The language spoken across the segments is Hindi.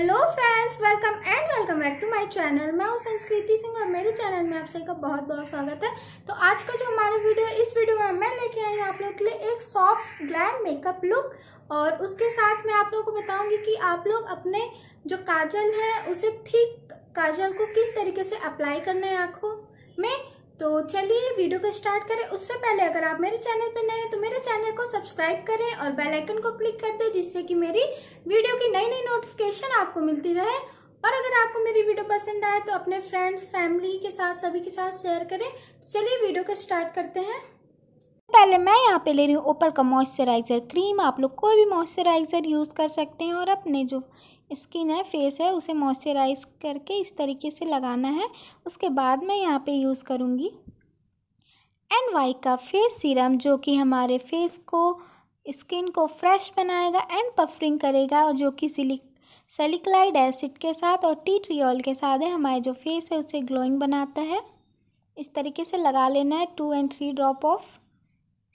hello friends welcome and welcome back to my channel मैं हूँ संस्कृति सिंह और मेरे चैनल में आप सभी का बहुत बहुत स्वागत है तो आज का जो हमारा वीडियो है इस वीडियो में मैं लेके आई हूँ आप लोगों के लिए एक सॉफ्ट ग्लैम मेकअप लुक और उसके साथ मैं आप लोगों को बताऊंगी कि आप लोग अपने जो काजल है उसे ठीक काजल को किस तरीके से अप्लाई करना है आँखों में तो चलिए वीडियो को स्टार्ट करें उससे पहले अगर आप मेरे चैनल पर नए हैं तो मेरे चैनल को सब्सक्राइब करें और बेल आइकन को क्लिक कर दें जिससे कि मेरी वीडियो की नई नई नोटिफिकेशन आपको मिलती रहे और अगर आपको मेरी वीडियो पसंद आए तो अपने फ्रेंड्स फैमिली के साथ सभी के साथ शेयर करें तो चलिए वीडियो को स्टार्ट करते हैं पहले मैं यहाँ पे ले रही हूँ ओपल का मॉइस्चराइज़र क्रीम आप लोग कोई भी मॉइस्चराइज़र यूज़ कर सकते हैं और अपने जो स्किन है फेस है उसे मॉइस्चराइज करके इस तरीके से लगाना है उसके बाद मैं यहाँ पे यूज़ करूँगी एन वाई का फेस सीरम जो कि हमारे फेस को स्किन को फ्रेश बनाएगा एंड पफरिंग करेगा और जो कि सिलिक सेलिक्लाइड एसिड के साथ और टी ट्रियल के साथ है हमारे जो फेस है उसे ग्लोइंग बनाता है इस तरीके से लगा लेना है two and three drop of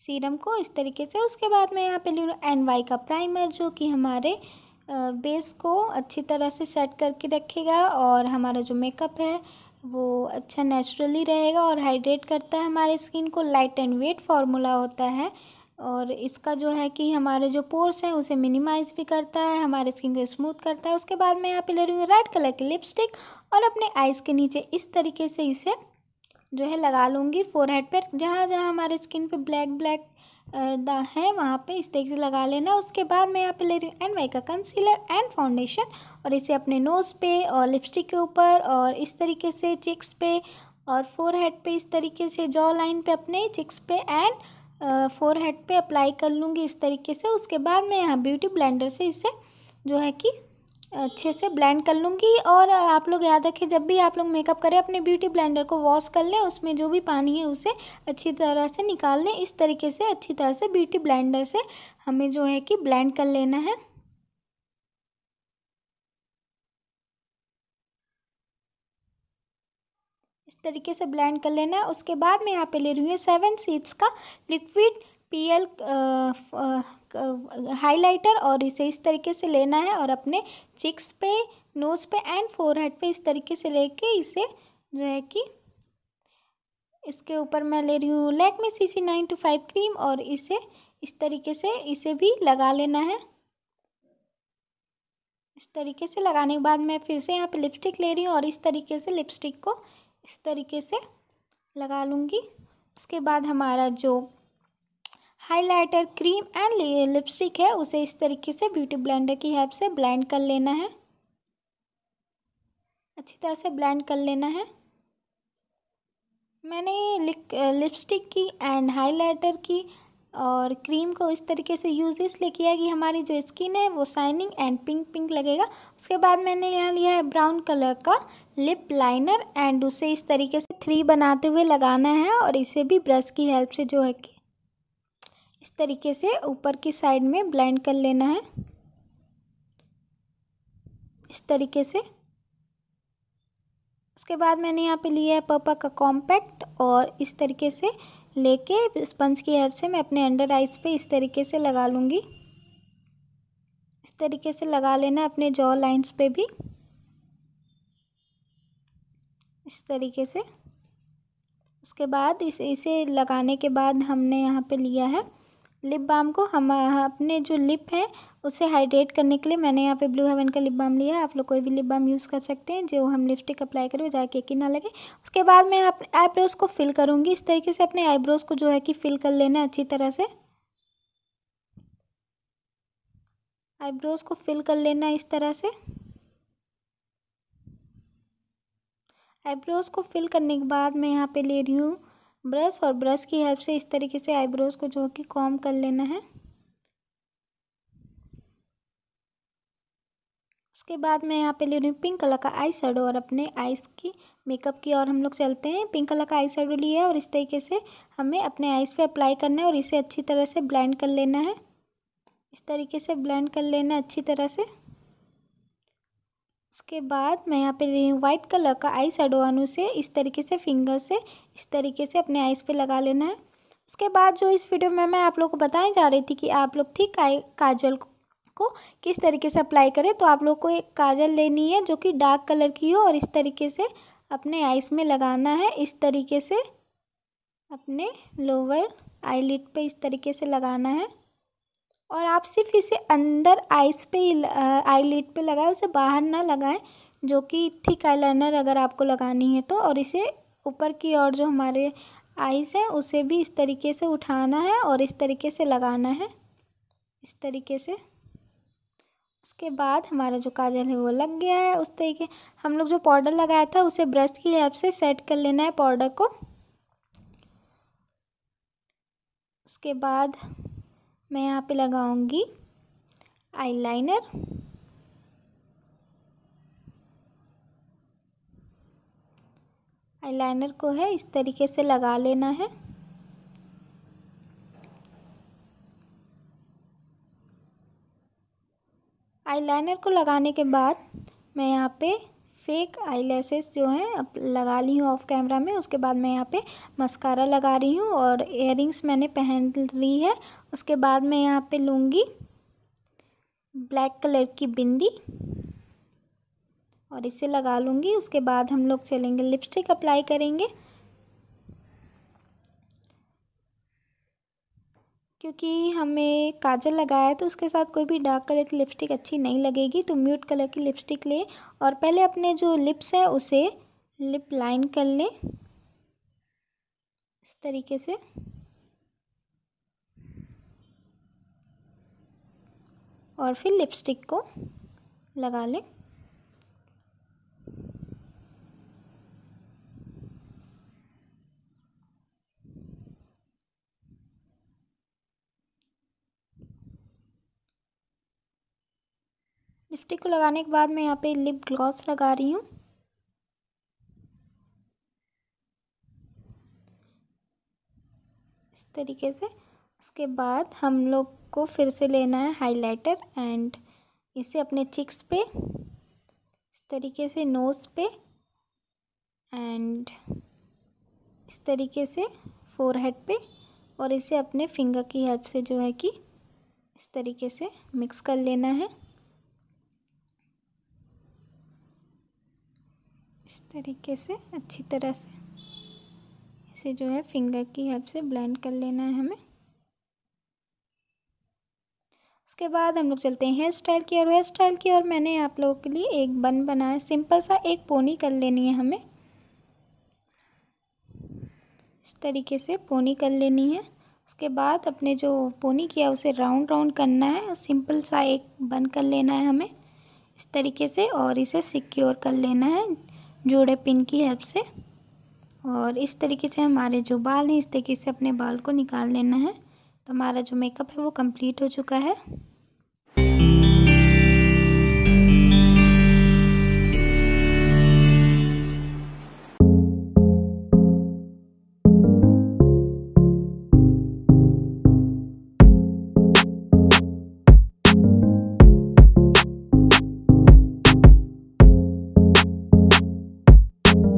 serum को इस तरीके से उसके बाद मैं यहाँ पे ले लूँ एन वाई का प्राइमर जो कि हमारे बेस को अच्छी तरह से सेट करके रखेगा और हमारा जो मेकअप है वो अच्छा नेचुरली रहेगा और हाइड्रेट करता है हमारे स्किन को लाइट एंड वेट फार्मूला होता है और इसका जो है कि हमारे जो पोर्स हैं उसे मिनिमाइज भी करता है हमारे स्किन को स्मूथ करता है उसके बाद मैं यहाँ पे ले रही हूँ रेड कलर की लिपस्टिक और अपने आइज़ के नीचे इस तरीके से इसे जो है लगा लूँगी फोरहेड पर जहाँ जहाँ हमारे स्किन पे ब्लैक ब्लैक दा है वहाँ पे से लगा लेना उसके बाद मैं यहाँ पे ले रही हूँ एंड वाई का कंसीलर एंड फाउंडेशन और इसे अपने नोज़ पे और लिपस्टिक के ऊपर और इस तरीके से चिक्स पे और फोर हेड पे इस तरीके से जॉ लाइन पे अपने चिक्स पे एंड फोर हेड पे अप्लाई कर लूँगी इस तरीके से उसके बाद मैं यहाँ ब्यूटी ब्लेंडर से इसे जो है कि अच्छे से ब्लेंड कर लूँगी और आप लोग याद रखें जब भी आप लोग मेकअप करें अपने ब्यूटी ब्लेंडर को वॉश कर लें उसमें जो भी पानी है उसे अच्छी तरह से निकाल लें इस तरीके से अच्छी तरह से ब्यूटी ब्लेंडर से हमें जो है कि ब्लेंड कर लेना है इस तरीके से ब्लेंड कर लेना है उसके बाद मैं यहाँ पे ले रही हूँ सेवन सीड्स का लिक्विड पी एल हाइलाइटर और इसे इस तरीके से लेना है और अपने चिक्स पे नोज़ पे एंड फोरहेड पे इस तरीके से लेके इसे जो है कि इसके ऊपर मैं ले रही हूँ Lakme C C nine two five cream और इसे इस तरीके से इसे भी लगा लेना है इस तरीके से लगाने के बाद मैं फिर से यहाँ पे लिपस्टिक ले रही हूँ और इस तरीके से लिपस्टिक को इस तरीके से लगा लूँगी उसके बाद हमारा जो हाइलाइटर क्रीम एंड लिपस्टिक है उसे इस तरीके से ब्यूटी ब्लेंडर की हेल्प से ब्लेंड कर लेना है अच्छी तरह से ब्लेंड कर लेना है मैंने लिपस्टिक की एंड हाइलाइटर की और क्रीम को इस तरीके से यूज़ इसलिए किया कि हमारी जो स्किन है वो शाइनिंग एंड पिंक पिंक लगेगा उसके बाद मैंने यहाँ लिया है ब्राउन कलर का लिप लाइनर एंड उसे इस तरीके से थ्री बनाते हुए लगाना है और इसे भी ब्रश की हेल्प से जो है कि इस तरीके से ऊपर की साइड में ब्लेंड कर लेना है इस तरीके से उसके बाद मैंने यहाँ पे लिया है पर्पा का कॉम्पैक्ट और इस तरीके से लेके स्पंज की हेल्प से मैं अपने अंडर आइज पे इस तरीके से लगा लूँगी इस तरीके से लगा लेना अपने जॉ लाइंस पे भी इस तरीके से उसके बाद इसे इसे लगाने के बाद हमने यहाँ पे लिया है लिप बाम को हम हाँ, अपने जो लिप है उसे हाइड्रेट करने के लिए मैंने यहाँ पे ब्लू हेवन का लिप बाम लिया है आप लोग कोई भी लिप बाम यूज़ कर सकते हैं जो हम लिपस्टिक अप्लाई करें जहाँ के ना लगे उसके बाद मैं आईब्रोज़ को फिल करूँगी इस तरीके से अपने आईब्रोज़ को जो है कि फिल कर लेना अच्छी तरह से आईब्रोज़ को फिल कर लेना इस तरह से आईब्रोज़ को फिल करने के बाद मैं यहाँ पे ले रही हूँ ब्रश और ब्रश की हेल्प से इस तरीके से आईब्रोज़ को जो है कि कॉम कर लेना है उसके बाद मैं यहाँ पे ले रही हूँ पिंक कलर का आई शेडो और अपने आइस की मेकअप की और हम लोग चलते हैं पिंक कलर का आई शेडो लिया है और इस तरीके से हमें अपने आइस पे अप्लाई करना है और इसे अच्छी तरह से ब्लेंड कर लेना है इस तरीके से ब्लेंड कर लेना अच्छी तरह से उसके बाद मैं यहाँ पे वाइट कलर का आई सडोवानू से इस तरीके से फिंगर से इस तरीके से अपने आईज पे लगा लेना है उसके बाद जो इस वीडियो में मैं आप लोग को बताने जा रही थी कि आप लोग थी काजल को किस तरीके से अप्लाई करें तो आप लोग को एक काजल लेनी है जो कि डार्क कलर की हो और इस तरीके से अपने आइस में लगाना है इस तरीके से अपने लोअर आईलिड पे इस तरीके से लगाना है और आप सिर्फ इसे अंदर आइस पे आई लिड पे लगाएं उसे बाहर ना लगाएं जो कि थिक आईलाइनर अगर आपको लगानी है तो और इसे ऊपर की ओर जो हमारे आइस है उसे भी इस तरीके से उठाना है और इस तरीके से लगाना है इस तरीके से उसके बाद हमारा जो काजल है वो लग गया है उस तरीके हम लोग जो पाउडर लगाया था उसे ब्रश की हेल्प से सेट कर लेना है पाउडर को उसके बाद मैं यहाँ पे लगाऊंगी आईलाइनर आईलाइनर को है इस तरीके से लगा लेना है आईलाइनर को लगाने के बाद मैं यहाँ पे फेक लेसेस जो हैं लगा ली हूँ ऑफ कैमरा में उसके बाद मैं यहाँ पे मस्कारा लगा रही हूँ और इयरिंग्स मैंने पहन ली है उसके बाद मैं यहाँ पे लूँगी ब्लैक कलर की बिंदी और इसे लगा लूँगी उसके बाद हम लोग चलेंगे लिपस्टिक अप्लाई करेंगे क्योंकि हमें काजल लगाया है तो उसके साथ कोई भी डार्क कलर की लिपस्टिक अच्छी नहीं लगेगी तो म्यूट कलर की लिपस्टिक लें और पहले अपने जो लिप्स हैं उसे लिप लाइन कर लें इस तरीके से और फिर लिपस्टिक को लगा लें लिपस्टिक को लगाने के बाद मैं यहाँ पे लिप ग्लॉस लगा रही हूँ इस तरीके से उसके बाद हम लोग को फिर से लेना है हाइलाइटर एंड इसे अपने चिक्स पे इस तरीके से नोज़ पे एंड इस तरीके से फोर हेड पे और इसे अपने फिंगर की हेल्प से जो है कि इस तरीके से मिक्स कर लेना है इस तरीके से अच्छी तरह से इसे जो है फिंगर की हेल्प से ब्लेंड कर लेना है हमें उसके बाद हम लोग चलते हैं हेयर स्टाइल की और हेयर स्टाइल की और मैंने आप लोगों के लिए एक बन बनाया सिंपल सा एक पोनी कर लेनी है हमें इस तरीके से पोनी कर लेनी है उसके बाद अपने जो पोनी किया उसे राउंड राउंड करना है और सिंपल सा एक बन कर लेना है हमें इस तरीके से और इसे सिक्योर कर लेना है जोड़े पिन की हेल्प से और इस तरीके से हमारे जो बाल हैं इस तरीके से अपने बाल को निकाल लेना है तो हमारा जो मेकअप है वो कंप्लीट हो चुका है